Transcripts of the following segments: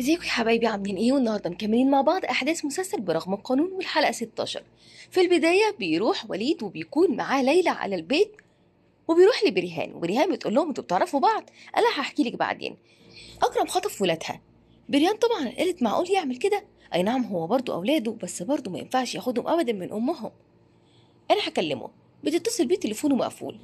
ازيكم يا حبايبي عاملين ايه والنهارده مكملين مع بعض احداث مسلسل برغم القانون والحلقه 16 في البدايه بيروح وليد وبيكون معاه ليلى على البيت وبيروح لبريهان وبريهان بتقول لهم انتوا بتعرفوا بعض انا هحكي لك بعدين اكرم خطف ولادها بريان طبعا قالت معقول يعمل كده اي نعم هو برضه اولاده بس برضه ما ينفعش ياخدهم ابدا من امهم انا هكلمه بتتصل بيه تليفونه مقفول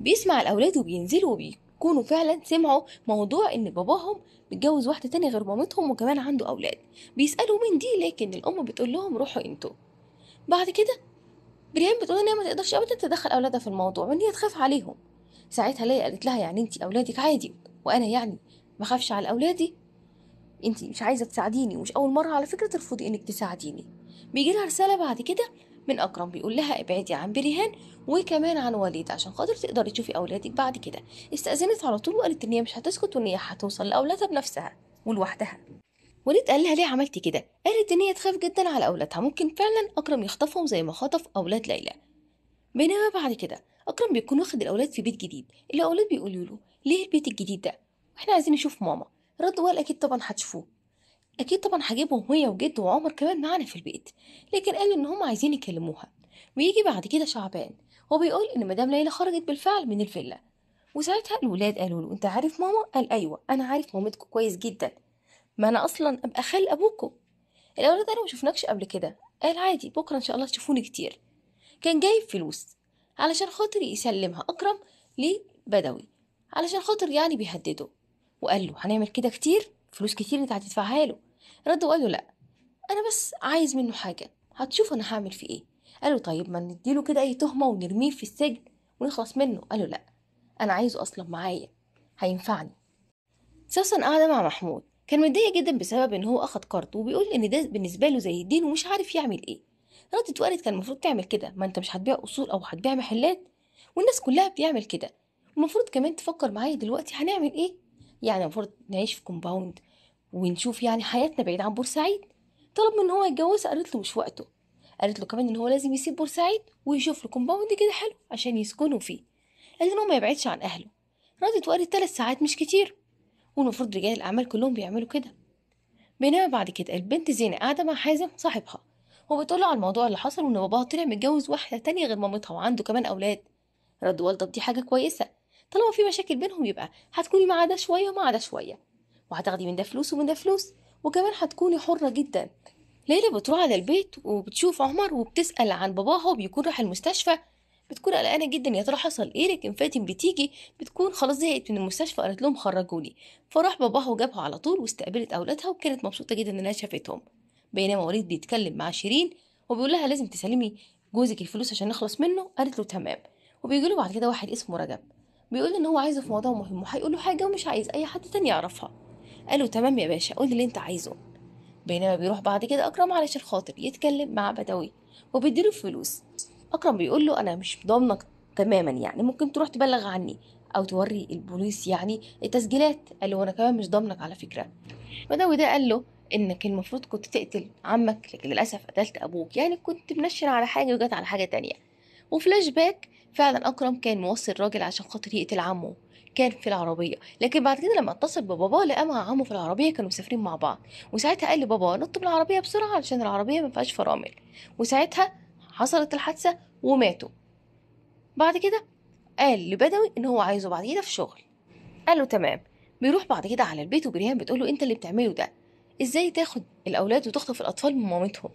بيسمع الاولاد وبينزلوا وبي... يكونوا فعلا سمعوا موضوع ان باباهم متجوز واحده تانية غير مامتهم وكمان عنده اولاد بيسالوا مين دي لكن الام بتقول لهم روحوا انتوا بعد كده بريان بتقول ان هي ما تقدرش ابدا تدخل اولادها في الموضوع وان هي تخاف عليهم ساعتها ليا قالت لها يعني انت اولادك عادي وانا يعني ما خافش على اولادي انت مش عايزه تساعديني ومش اول مره على فكره ترفضي انك تساعديني بيجي لها رساله بعد كده من أكرم بيقول لها ابعدي عن بريهان وكمان عن وليد عشان خاطر تقدري تشوفي أولادك بعد كده استأذنت على طول وقالت إن هي مش هتسكت وإن هي هتوصل لأولادها بنفسها ولوحدها وليد قال لها ليه عملتي كده قالت إن هي تخاف جدا على أولادها ممكن فعلا أكرم يخطفهم زي ما خطف أولاد ليلى بينما بعد كده أكرم بيكون واخد الأولاد في بيت جديد الأولاد بيقولوا له ليه البيت الجديد ده واحنا عايزين نشوف ماما رد وقال أكيد طبعا هتشوفوه أكيد طبعا هجيبهم هي وجد وعمر كمان معانا في البيت لكن قالوا إن هم عايزين يكلموها ويجي بعد كده شعبان وبيقول إن مدام ليلى خرجت بالفعل من الفيلا وساعتها الولاد قالوا له أنت عارف ماما؟ قال أيوة أنا عارف مامتكم كويس جدا ما أنا أصلا أبقى خال أبوكم الأولاد قالوا مشوفناكش قبل كده قال عادي بكرة إن شاء الله تشوفوني كتير كان جايب فلوس علشان خاطر يسلمها أكرم لبدوي علشان خاطر يعني بيهدده وقال له هنعمل كده كتير فلوس كتير انت هتدفعها له ردوا قالوا لا انا بس عايز منه حاجه هتشوف انا هعمل فيه ايه قالوا طيب ما نديله كده اي تهمه ونرميه في السجن ونخلص منه قالوا لا انا عايزه اصلا معايا هينفعني سوسن قاعده مع محمود كان متضايق جدا بسبب ان هو اخد كارت وبيقول ان ده بالنسبه له زي الدين ومش عارف يعمل ايه ردت وقالت كان المفروض تعمل كده ما انت مش هتبيع اصول او هتبيع محلات والناس كلها بتعمل كده المفروض كمان تفكر معايا دلوقتي هنعمل ايه يعني المفروض نعيش في كومباوند ونشوف يعني حياتنا بعيد عن بورسعيد طلب من هو يتجوزها قالت له مش وقته قالت له كمان ان هو لازم يسيب بورسعيد ويشوف له كومباوند كده حلو عشان يسكنوا فيه قال هو ما يبعدش عن اهله ردت وقالت ثلاث ساعات مش كتير والمفروض رجال الاعمال كلهم بيعملوا كده بينما بعد كده البنت زينة قاعدة مع حازم صاحبها وبتقول له على الموضوع اللي حصل وان باباها طلع متجوز واحدة تانية غير مامتها وعنده كمان اولاد رد والدة دي حاجة كويسة طالما في مشاكل بينهم يبقى هتكوني مع ده شوية ومع ده شوية وهتاخدي من ده فلوس ومن ده فلوس وكمان هتكوني حرة جدا ليلى بتروح على البيت وبتشوف عمر وبتسأل عن باباها وبيكون راح المستشفى بتكون قلقانة جدا يا ترى حصل ايه لكن فاتن بتيجي بتكون خلاص زهقت من المستشفى قالت لهم خرجوني فراح باباها وجابها على طول واستقبلت اولادها وكانت مبسوطة جدا انها شافتهم بينما وليد بيتكلم مع شيرين وبيقول لها لازم تسلمي جوزك الفلوس عشان نخلص منه قالت له تمام وبيجي له بعد كده واحد اسمه رجب بيقول ان هو عايزه في موضوع مهم وهيقول له حاجه ومش عايز اي حد تاني يعرفها قالوا تمام يا باشا قول اللي انت عايزه بينما بيروح بعد كده اكرم علشان خاطر يتكلم مع بدوي وبيديله فلوس اكرم بيقول له انا مش ضامنك تماما يعني ممكن تروح تبلغ عني او توري البوليس يعني التسجيلات قال له أنا كمان مش ضامنك على فكره بدوي ده قال له انك المفروض كنت تقتل عمك لكن للاسف قتلت ابوك يعني كنت منشر على حاجه وجت على حاجه تانية وفلاش باك فعلا أكرم كان موصي الراجل عشان خاطر يقتل عمه كان في العربية لكن بعد كده لما اتصل بباباه لقى مع عمه في العربية كانوا مسافرين مع بعض وساعتها قال لبابا نط من العربية بسرعة علشان العربية ما فيهاش فرامل وساعتها حصلت الحادثة وماتوا بعد كده قال لبدوي ان هو عايزه بعد كده في شغل قال له تمام بيروح بعد كده على البيت وجريان بتقول له انت اللي بتعمله ده ازاي تاخد الاولاد وتخطف الاطفال من مامتهم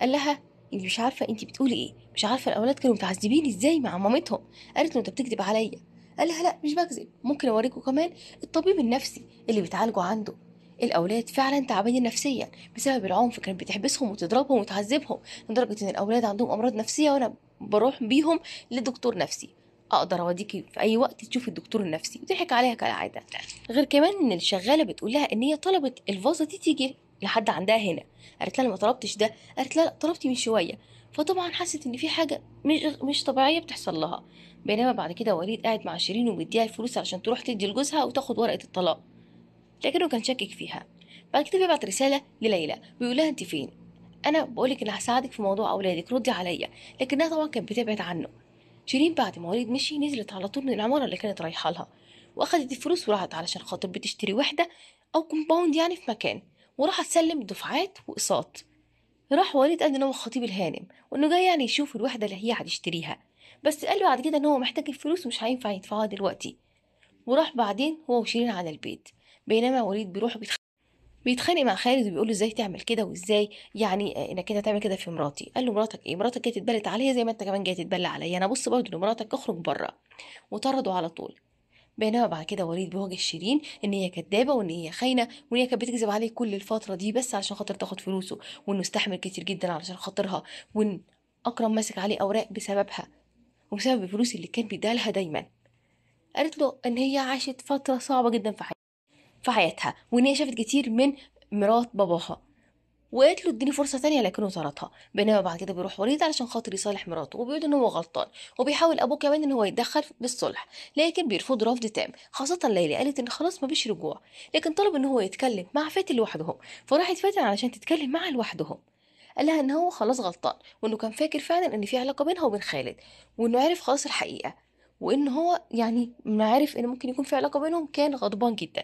قال لها انت مش عارفه انت بتقولي ايه مش عارفه الاولاد كانوا متعذبين ازاي مع مامتهم قالت له انت بتكذب عليا قال لها لا مش بكذب ممكن اوريكم كمان الطبيب النفسي اللي بيتعالجوا عنده الاولاد فعلا تعبانين نفسيا بسبب العنف كانت بتحبسهم وتضربهم وتعذبهم لدرجه ان الاولاد عندهم امراض نفسيه وانا بروح بيهم لدكتور نفسي اقدر اوديكي في اي وقت تشوفي الدكتور النفسي وتضحك عليها كالعاده غير كمان ان الشغاله بتقول لها ان هي طلبت الفازه دي تيجي لحد عندها هنا قالت لها انا ما طلبتش ده قالت لها لا طلبتي من شويه فطبعا حست ان في حاجه مش مش طبيعيه بتحصل لها بينما بعد كده وليد قاعد مع شيرين ومديها الفلوس عشان تروح تدي لجوزها وتاخد ورقه الطلاق لكنه كان شاكك فيها بعد كده بيبعت رساله لليلى بيقول لها انت فين انا بقولك ان هساعدك في موضوع اولادك ردي عليا لكنها طبعا كانت بتبعد عنه شيرين بعد ما وليد مشي نزلت على طول من العماره اللي كانت رايحه لها واخدت الفلوس وراحت علشان خاطر بتشتري وحده او كومباوند يعني في مكان وراح أتسلم دفعات وأقساط راح وليد قال ان هو الخطيب الهانم وانه جاي يعني يشوف الوحده اللي هي هتشتريها بس قال بعد كده ان هو محتاج الفلوس ومش هينفع يدفعها دلوقتي وراح بعدين هو وشيرين على البيت بينما وليد بيروح بيتخ... بيتخانق مع خالد وبيقول له ازاي تعمل كده وازاي يعني انك انت تعمل كده في مراتي قال له مراتك ايه مراتك جاي تتبلت عليا زي ما انت كمان جاي تتبلى عليا انا بص برضه لمراتك اخرج بره وطرده على طول بينما بعد كده وليد بوجه شيرين ان هي كدابه وان هي خاينه وان هي كانت بتكذب عليه كل الفتره دي بس علشان خاطر تاخد فلوسه وانه استحمل كتير جدا علشان خاطرها وان اكرم ماسك عليه اوراق بسببها وبسبب الفلوس اللي كان بيديها لها دايما قالت له ان هي عاشت فتره صعبه جدا في حياتها في حياتها وان هي شافت كتير من مرات باباها وقالت له اديني فرصه تانية لكنه طردها بينما بعد كده بيروح وليد علشان خاطر يصالح مراته وبيقول ان هو غلطان وبيحاول ابوه كمان ان هو يتدخل بالصلح لكن بيرفض رفض تام خاصه ليلى قالت ان خلاص مفيش رجوع لكن طلب ان هو يتكلم مع فاتن لوحدهم فراحت فاتن علشان تتكلم معاه لوحدهم قال لها ان هو خلاص غلطان وانه كان فاكر فعلا ان في علاقه بينها وبين خالد وانه عرف خلاص الحقيقه وان هو يعني عارف ان ممكن يكون في علاقه بينهم كان غضبان جدا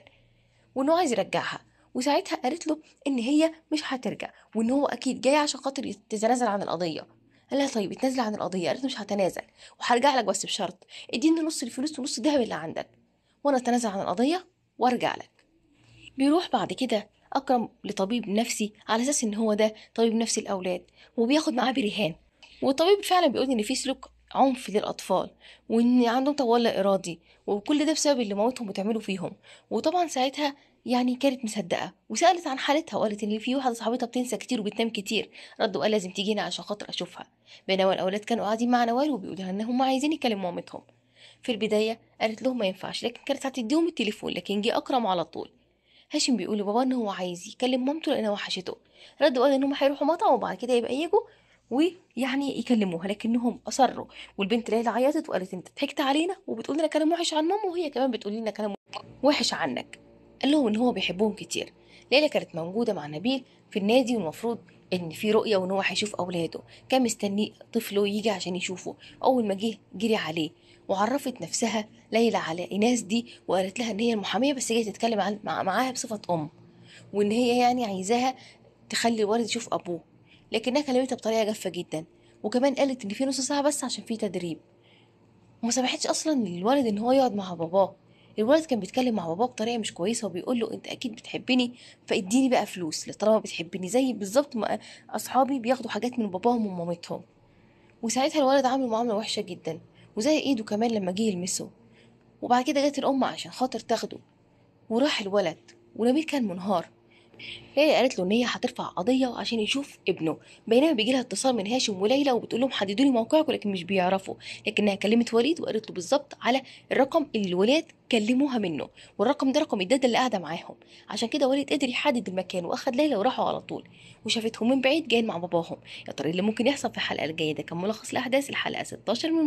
وانه عايز يرجعها وساعتها قالت له ان هي مش هترجع وان هو اكيد جاي عشان خاطر تتنازل عن القضيه قال لها طيب اتنازل عن القضيه قالت له مش هتنازل وهرجع لك بس بشرط اديني نص الفلوس ونص الذهب اللي عندك وانا اتنازل عن القضيه وارجع لك بيروح بعد كده اكرم لطبيب نفسي على اساس ان هو ده طبيب نفسي الاولاد وبياخد معاه برهان والطبيب فعلا بيقول ان في سلوك عنف للاطفال وان عندهم تولى ارادي وكل ده بسبب اللي مامتهم بتعمله فيهم وطبعا ساعتها يعني كانت مصدقة وسألت عن حالتها وقالت إن في واحدة صاحبتها بتنسى كتير وبتنام كتير رد وقال لازم تيجي هنا عشان خاطر أشوفها بينما الأولاد كانوا قاعدين مع نوال وبيقولوا إن هم عايزين يكلموا مامتهم في البداية قالت لهم ما ينفعش لكن كانت هتديهم التليفون لكن جه أكرم على طول هاشم بيقول لبابا إن هو عايز يكلم مامته لأنها وحشته رد وقال إن هيروحوا مطعم وبعد كده يبقى يجوا ويعني يكلموها لكنهم اصروا والبنت ليلى عيطت وقالت انت ضحكت علينا وبتقول لنا كلام وحش عن ماما وهي كمان بتقول لنا كلام وحش عنك قال لهم إن هو بيحبهم كتير ليلى كانت موجودة مع نبيل في النادي والمفروض إن في رؤية وإن هو هيشوف أولاده كان مستني طفله يجي عشان يشوفه أول ما جه جري عليه وعرفت نفسها ليلى على إيناس دي وقالت لها إن هي المحامية بس جاية تتكلم معاها بصفة أم وإن هي يعني عايزاها تخلي الولد يشوف أبوه لكنها كلمتها بطريقة جافة جدا وكمان قالت إن في نص ساعة بس عشان في تدريب وما سمحتش أصلا للولد إن هو يقعد مع باباه الولد كان بيتكلم مع باباه بطريقه مش كويسه وبيقول له انت اكيد بتحبني فاديني بقى فلوس طالما بتحبني زي بالظبط ما اصحابي بياخدوا حاجات من باباهم ومامتهم وساعتها الولد عامل معامله وحشه جدا وزي ايده كمان لما جه يلمسه وبعد كده جت الام عشان خاطر تاخده وراح الولد ونبيل كان منهار هي قالت له ان هي هترفع قضيه عشان يشوف ابنه بينما بيجي لها اتصال من هاشم وليلى وبتقول لهم حددوا لي موقعكم لكن مش بيعرفوا لكنها كلمت وليد وقالت له بالظبط على الرقم اللي الولاد كلموها منه والرقم ده رقم الداده اللي قاعده معاهم عشان كده وليد قدر يحدد المكان واخد ليلى وراحوا على طول وشافتهم من بعيد جايين مع باباهم يا ترى إيه اللي ممكن يحصل في الحلقه الجايه ده كان ملخص لاحداث الحلقه 16 من